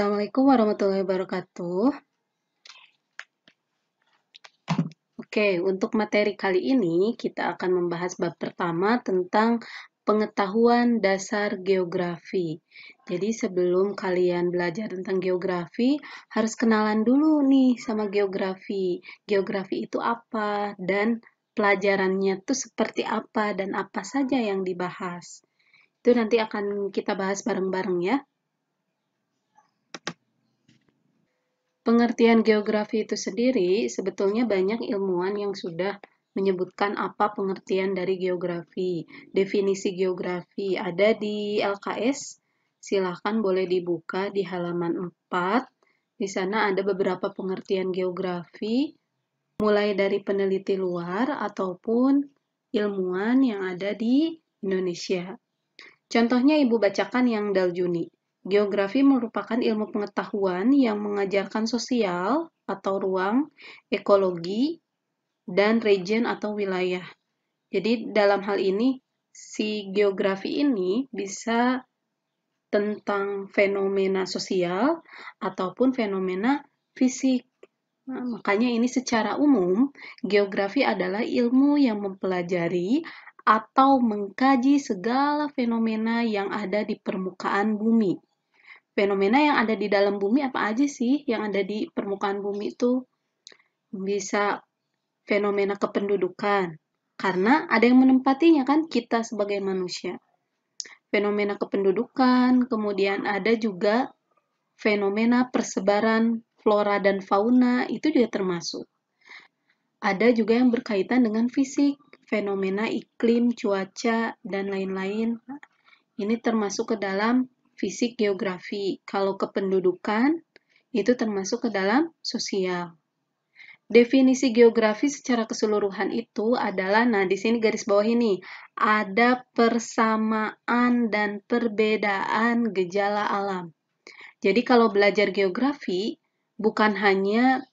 Assalamualaikum warahmatullahi wabarakatuh. Oke, untuk materi kali ini kita akan membahas bab pertama tentang pengetahuan dasar geografi. Jadi sebelum kalian belajar tentang geografi, harus kenalan dulu nih sama geografi. Geografi itu apa dan pelajarannya tuh seperti apa dan apa saja yang dibahas. Itu nanti akan kita bahas bareng-bareng ya. Pengertian geografi itu sendiri sebetulnya banyak ilmuwan yang sudah menyebutkan apa pengertian dari geografi. Definisi geografi ada di LKS, silahkan boleh dibuka di halaman 4. Di sana ada beberapa pengertian geografi, mulai dari peneliti luar ataupun ilmuwan yang ada di Indonesia. Contohnya Ibu bacakan yang Daljuni. Geografi merupakan ilmu pengetahuan yang mengajarkan sosial atau ruang, ekologi, dan region atau wilayah. Jadi dalam hal ini, si geografi ini bisa tentang fenomena sosial ataupun fenomena fisik. Nah, makanya ini secara umum, geografi adalah ilmu yang mempelajari atau mengkaji segala fenomena yang ada di permukaan bumi fenomena yang ada di dalam bumi apa aja sih yang ada di permukaan bumi itu bisa fenomena kependudukan karena ada yang menempatinya kan kita sebagai manusia fenomena kependudukan kemudian ada juga fenomena persebaran flora dan fauna itu juga termasuk ada juga yang berkaitan dengan fisik fenomena iklim cuaca dan lain-lain ini termasuk ke dalam fisik geografi. Kalau kependudukan, itu termasuk ke dalam sosial. Definisi geografi secara keseluruhan itu adalah, nah di sini garis bawah ini, ada persamaan dan perbedaan gejala alam. Jadi kalau belajar geografi, bukan hanya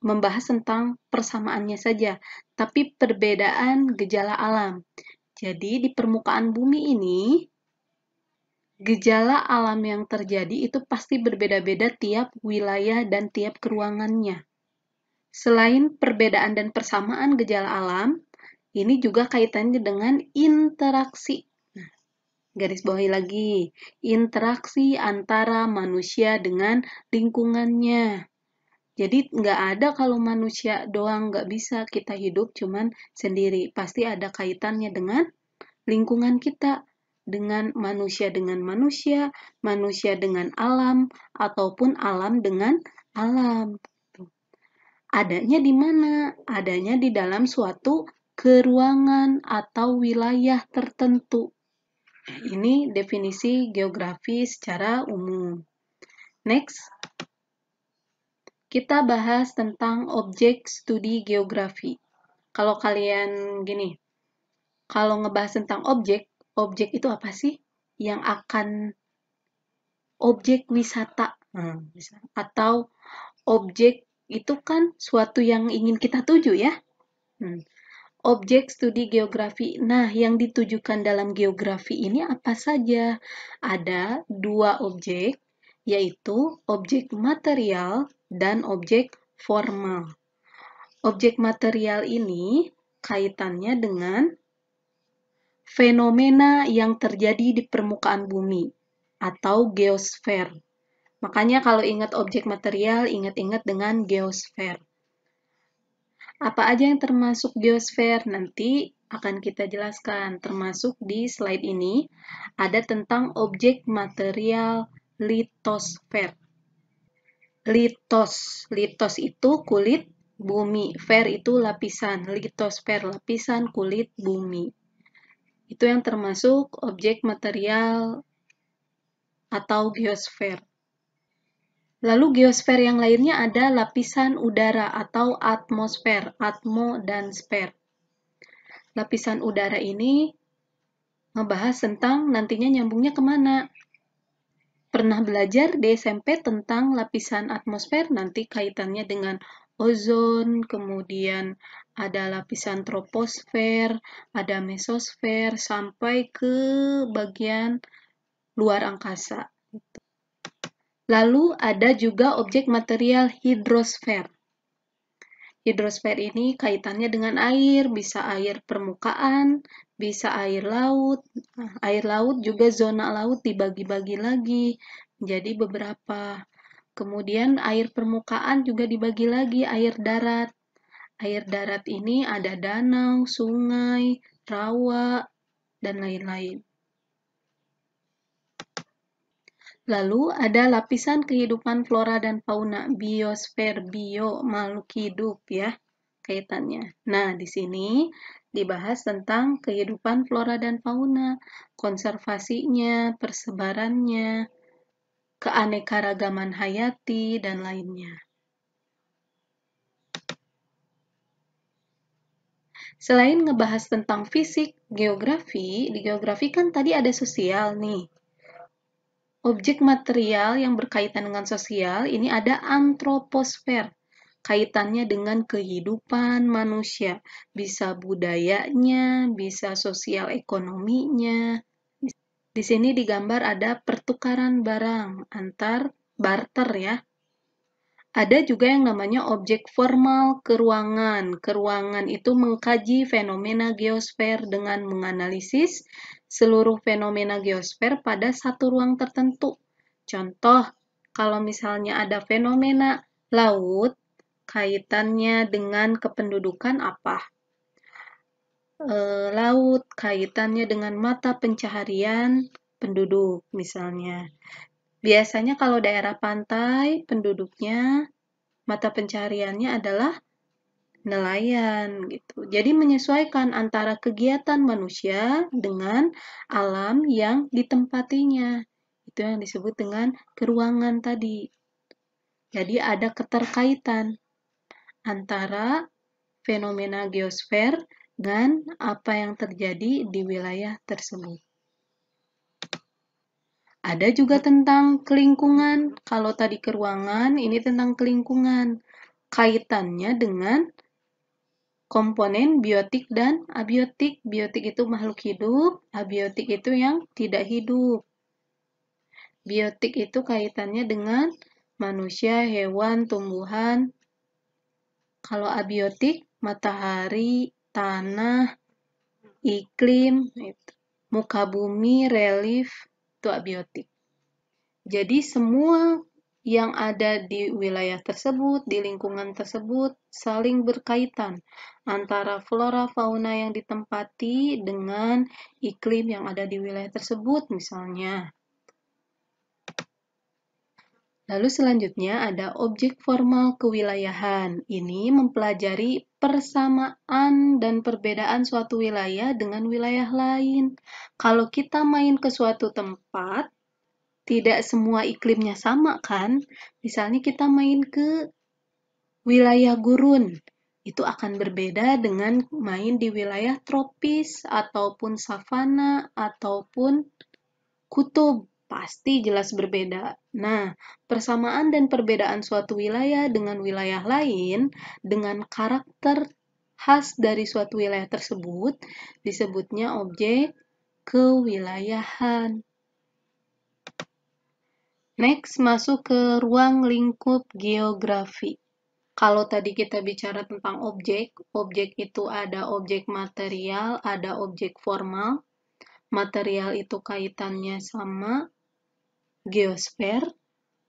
membahas tentang persamaannya saja, tapi perbedaan gejala alam. Jadi di permukaan bumi ini, Gejala alam yang terjadi itu pasti berbeda-beda tiap wilayah dan tiap keruangannya. Selain perbedaan dan persamaan gejala alam, ini juga kaitannya dengan interaksi. Nah, garis bawahi lagi, interaksi antara manusia dengan lingkungannya. Jadi nggak ada kalau manusia doang nggak bisa kita hidup cuman sendiri. Pasti ada kaitannya dengan lingkungan kita dengan manusia dengan manusia, manusia dengan alam, ataupun alam dengan alam. Adanya di mana? Adanya di dalam suatu keruangan atau wilayah tertentu. Ini definisi geografi secara umum. Next, kita bahas tentang objek studi geografi. Kalau kalian gini, kalau ngebahas tentang objek, objek itu apa sih yang akan objek wisata hmm, atau objek itu kan suatu yang ingin kita tuju ya. Hmm. Objek studi geografi. Nah, yang ditujukan dalam geografi ini apa saja? Ada dua objek, yaitu objek material dan objek formal. Objek material ini kaitannya dengan fenomena yang terjadi di permukaan bumi atau geosfer. Makanya kalau ingat objek material, ingat-ingat dengan geosfer. Apa aja yang termasuk geosfer nanti akan kita jelaskan, termasuk di slide ini ada tentang objek material litosfer. Litos, litos itu kulit bumi, fer itu lapisan, litosfer lapisan kulit bumi itu yang termasuk objek material atau geosfer. Lalu geosfer yang lainnya ada lapisan udara atau atmosfer, atmo dan sfer. Lapisan udara ini membahas tentang nantinya nyambungnya kemana. Pernah belajar di SMP tentang lapisan atmosfer, nanti kaitannya dengan ozon, kemudian ada lapisan troposfer, ada mesosfer, sampai ke bagian luar angkasa. Gitu. Lalu ada juga objek material hidrosfer. Hidrosfer ini kaitannya dengan air, bisa air permukaan, bisa air laut. Nah, air laut juga zona laut dibagi-bagi lagi menjadi beberapa Kemudian air permukaan juga dibagi lagi air darat. Air darat ini ada danau, sungai, rawa, dan lain-lain. Lalu ada lapisan kehidupan flora dan fauna, biosfer, bio, makhluk hidup ya kaitannya. Nah, di sini dibahas tentang kehidupan flora dan fauna, konservasinya, persebarannya, keanekaragaman hayati, dan lainnya. Selain ngebahas tentang fisik, geografi, di geografi kan tadi ada sosial nih. Objek material yang berkaitan dengan sosial ini ada antroposfer, kaitannya dengan kehidupan manusia, bisa budayanya, bisa sosial ekonominya, di sini digambar ada pertukaran barang antar barter ya. Ada juga yang namanya objek formal keruangan. Keruangan itu mengkaji fenomena geosfer dengan menganalisis seluruh fenomena geosfer pada satu ruang tertentu. Contoh, kalau misalnya ada fenomena laut, kaitannya dengan kependudukan apa? e, laut, kaitannya dengan mata pencaharian penduduk misalnya. Biasanya kalau daerah pantai penduduknya mata pencahariannya adalah nelayan gitu. Jadi menyesuaikan antara kegiatan manusia dengan alam yang ditempatinya. Itu yang disebut dengan keruangan tadi. Jadi ada keterkaitan antara fenomena geosfer dan apa yang terjadi di wilayah tersebut. Ada juga tentang kelingkungan. Kalau tadi ke ruangan, ini tentang kelingkungan. Kaitannya dengan komponen biotik dan abiotik. Biotik itu makhluk hidup, abiotik itu yang tidak hidup. Biotik itu kaitannya dengan manusia, hewan, tumbuhan. Kalau abiotik, matahari, tanah, iklim, gitu. muka bumi, relief, itu abiotik. Jadi semua yang ada di wilayah tersebut, di lingkungan tersebut, saling berkaitan antara flora fauna yang ditempati dengan iklim yang ada di wilayah tersebut, misalnya. Lalu selanjutnya ada objek formal kewilayahan. Ini mempelajari persamaan dan perbedaan suatu wilayah dengan wilayah lain. Kalau kita main ke suatu tempat, tidak semua iklimnya sama kan? Misalnya kita main ke wilayah gurun, itu akan berbeda dengan main di wilayah tropis ataupun savana ataupun kutub pasti jelas berbeda. Nah, persamaan dan perbedaan suatu wilayah dengan wilayah lain dengan karakter khas dari suatu wilayah tersebut disebutnya objek kewilayahan. Next, masuk ke ruang lingkup geografi. Kalau tadi kita bicara tentang objek, objek itu ada objek material, ada objek formal. Material itu kaitannya sama geosfer,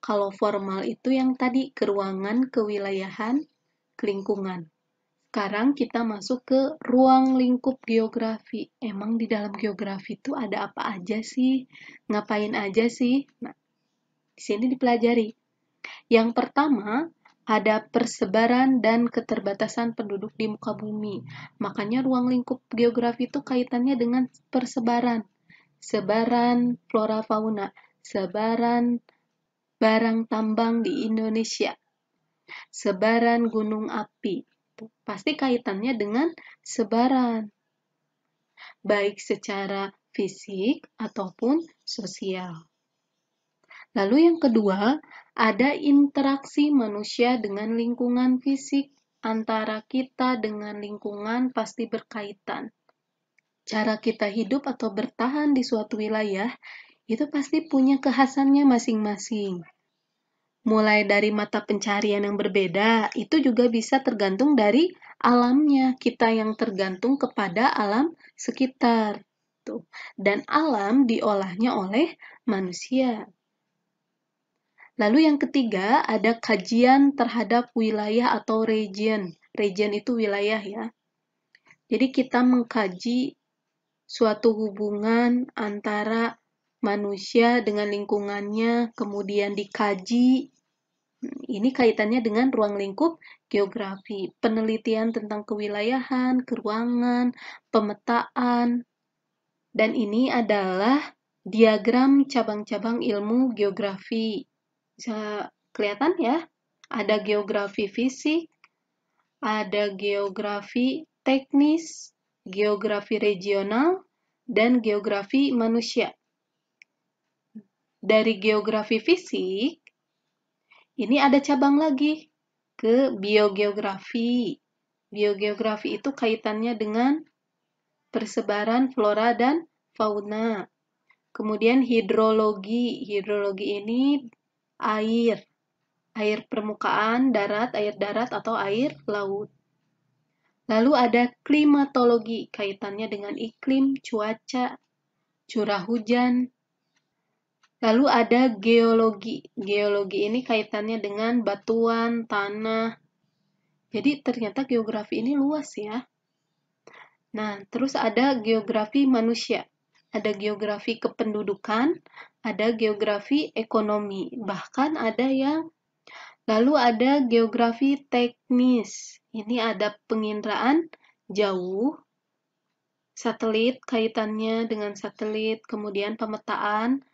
kalau formal itu yang tadi keruangan, kewilayahan, kelingkungan. Sekarang kita masuk ke ruang lingkup geografi. Emang di dalam geografi itu ada apa aja sih? Ngapain aja sih? Nah, di sini dipelajari. Yang pertama, ada persebaran dan keterbatasan penduduk di muka bumi. Makanya ruang lingkup geografi itu kaitannya dengan persebaran. Sebaran flora fauna sebaran barang tambang di Indonesia, sebaran gunung api. Pasti kaitannya dengan sebaran, baik secara fisik ataupun sosial. Lalu yang kedua, ada interaksi manusia dengan lingkungan fisik antara kita dengan lingkungan pasti berkaitan. Cara kita hidup atau bertahan di suatu wilayah itu pasti punya kekhasannya masing-masing. Mulai dari mata pencarian yang berbeda, itu juga bisa tergantung dari alamnya, kita yang tergantung kepada alam sekitar. Tuh. Dan alam diolahnya oleh manusia. Lalu yang ketiga, ada kajian terhadap wilayah atau region. Region itu wilayah ya. Jadi kita mengkaji suatu hubungan antara manusia dengan lingkungannya, kemudian dikaji. Ini kaitannya dengan ruang lingkup geografi, penelitian tentang kewilayahan, keruangan, pemetaan, dan ini adalah diagram cabang-cabang ilmu geografi. Bisa kelihatan ya, ada geografi fisik, ada geografi teknis, geografi regional, dan geografi manusia dari geografi fisik, ini ada cabang lagi ke biogeografi. Biogeografi itu kaitannya dengan persebaran flora dan fauna. Kemudian hidrologi. Hidrologi ini air. Air permukaan, darat, air darat, atau air laut. Lalu ada klimatologi, kaitannya dengan iklim, cuaca, curah hujan, Lalu ada geologi. Geologi ini kaitannya dengan batuan, tanah. Jadi ternyata geografi ini luas ya. Nah, terus ada geografi manusia. Ada geografi kependudukan, ada geografi ekonomi, bahkan ada yang lalu ada geografi teknis. Ini ada penginderaan jauh, satelit kaitannya dengan satelit, kemudian pemetaan,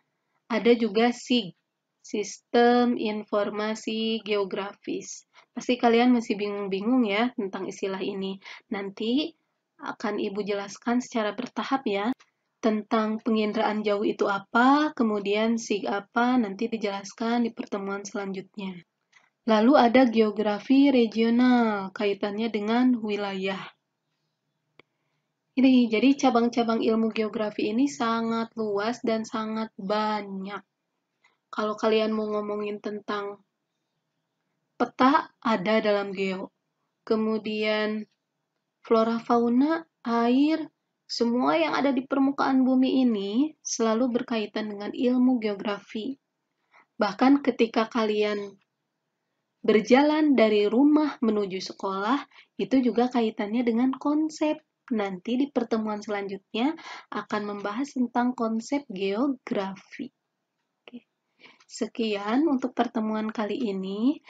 ada juga SIG, Sistem Informasi Geografis. Pasti kalian masih bingung-bingung ya tentang istilah ini. Nanti akan Ibu jelaskan secara bertahap ya tentang penginderaan jauh itu apa, kemudian SIG apa, nanti dijelaskan di pertemuan selanjutnya. Lalu ada geografi regional, kaitannya dengan wilayah. Ini jadi cabang-cabang ilmu geografi ini sangat luas dan sangat banyak. Kalau kalian mau ngomongin tentang peta ada dalam geo. Kemudian flora fauna, air, semua yang ada di permukaan bumi ini selalu berkaitan dengan ilmu geografi. Bahkan ketika kalian berjalan dari rumah menuju sekolah, itu juga kaitannya dengan konsep Nanti di pertemuan selanjutnya akan membahas tentang konsep geografi. Oke. Sekian untuk pertemuan kali ini.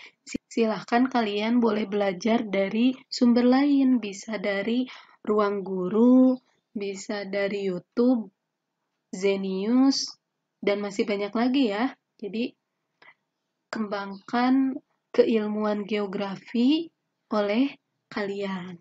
Silahkan kalian boleh belajar dari sumber lain, bisa dari ruang guru, bisa dari YouTube, Zenius, dan masih banyak lagi ya. Jadi, kembangkan keilmuan geografi oleh kalian.